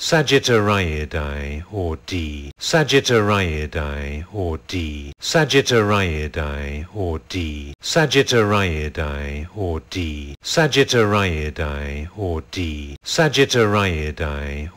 Sagittariidae or D. Sagittariidae or D. Sagittariidae or D. Sagittariidae or D. Sagittariidae or D. Sagittariidae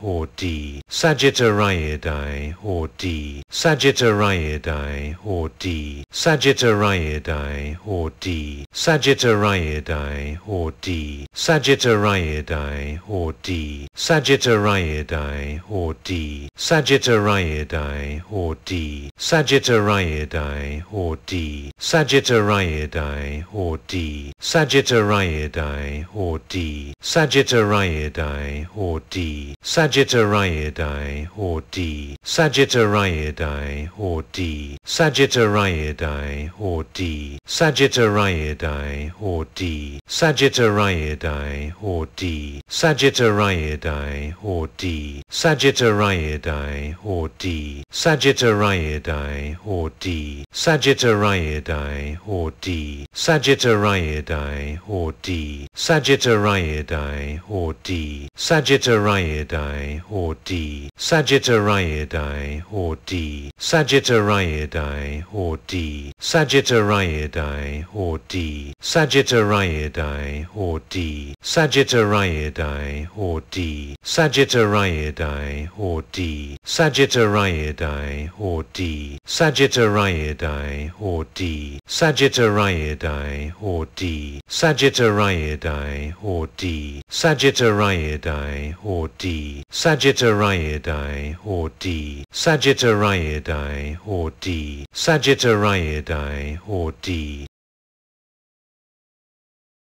or D. Sagittariidae or D. Sagittariidae or D. Sagittariidae or D. Sagittariidae or D. Sagittariidae or D. Sagittariidae or D. Sagittariidae or D. Sagittariidae or D. Sagittariidae or D. Sagittariidae or D. Sagittariidae or D. Sagittariidae or D. Sagittariidae Sagittariidae or D. Sagittariidae or D. Sagittariidae or D. Sagittariidae or D. Sagittariidae or D. Sagittariidae or D. Sagittariidae or D. Sagittariidae or D. Sagittariidae or D. Sagittariidae or D. Sagittariidae or D. Sagittariidae or D. D. Sagittariidae or D. Sagittariidae or D. Sagittariidae or D. Sagittariidae or D. Sagittariidae or D. Sagittariidae or D. Sagittariidae or D. Sagittariidae or D. Sagittariidae or D. Sagittariidae or D. Sagittariidae or D. Sagittariidae Sagittariidae or D. Sagittariidae or D.